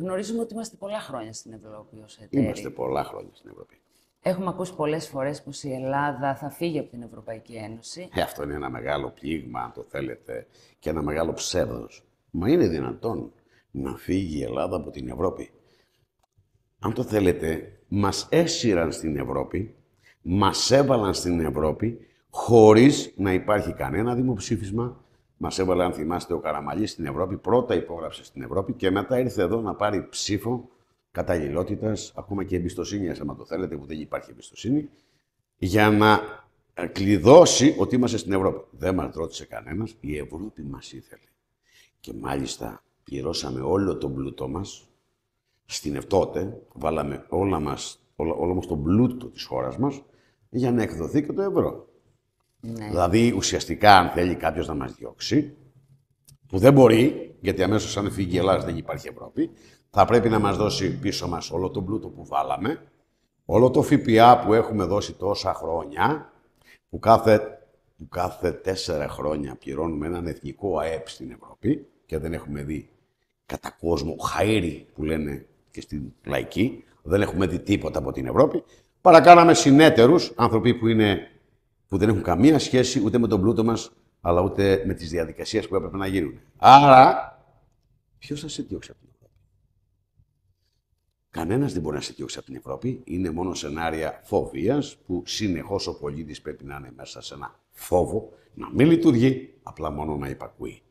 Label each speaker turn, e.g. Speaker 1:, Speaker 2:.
Speaker 1: Γνωρίζουμε ότι είμαστε πολλά χρόνια στην Ευρώπη ως εταίροι. Είμαστε πολλά χρόνια στην Ευρώπη. Έχουμε ακούσει πολλές φορές πως η Ελλάδα θα φύγει από την Ευρωπαϊκή Ένωση. Ε, αυτό είναι ένα μεγάλο πλήγμα, αν το θέλετε, και ένα μεγάλο ψεύδος. Μα είναι δυνατόν να φύγει η Ελλάδα από την Ευρώπη. Αν το θέλετε, μας έσυραν στην Ευρώπη, μας έβαλαν στην Ευρώπη, χωρίς να υπάρχει κανένα δημοψήφισμα, Μας έβαλε, αν θυμάστε, ο Καραμαλής στην Ευρώπη. Πρώτα υπόγραψε στην Ευρώπη και μετά ήρθε εδώ να πάρει ψήφο καταλληλότητα, ακόμα και εμπιστοσύνη, αν το θέλετε, που δεν υπάρχει εμπιστοσύνη, για να ε, κλειδώσει ότι είμαστε στην Ευρώπη. Δεν μας ρώτησε κανένας, η Ευρώπη μας ήθελε. Και μάλιστα πληρώσαμε όλο τον πλούτο μας. Στην ευτότε. βάλαμε όλα μας, όλο, όλο μας τον πλούτο της χώρας μας για να εκδοθεί και το ευρώ. Ναι. Δηλαδή, ουσιαστικά, αν θέλει κάποιος να μας διώξει, που δεν μπορεί, γιατί αμέσως αν φύγει η Ελλάδα δεν υπάρχει Ευρώπη, θα πρέπει να μας δώσει πίσω μας όλο τον πλούτο που βάλαμε, όλο το ΦΠΑ που έχουμε δώσει τόσα χρόνια, που κάθε, που κάθε τέσσερα χρόνια πληρώνουμε έναν εθνικό ΑΕΠ στην Ευρώπη και δεν έχουμε δει κατά κόσμο χαΐρι που λένε και στην λαϊκή, δεν έχουμε δει τίποτα από την Ευρώπη. Παρακάναμε συνέτερους, άνθρωποι που είναι που δεν έχουν καμία σχέση ούτε με τον πλούτο μας, αλλά ούτε με τις διαδικασίες που έπρεπε να γίνουν. Άρα, ποιος θα σε διώξει από την Ευρώπη. Κανένας δεν μπορεί να σε διώξει από την Ευρώπη. Είναι μόνο σενάρια φοβίας που συνεχώς ο πολίτης πρέπει να είναι μέσα σε ένα φόβο, να μην λειτουργεί, απλά μόνο να υπακούει.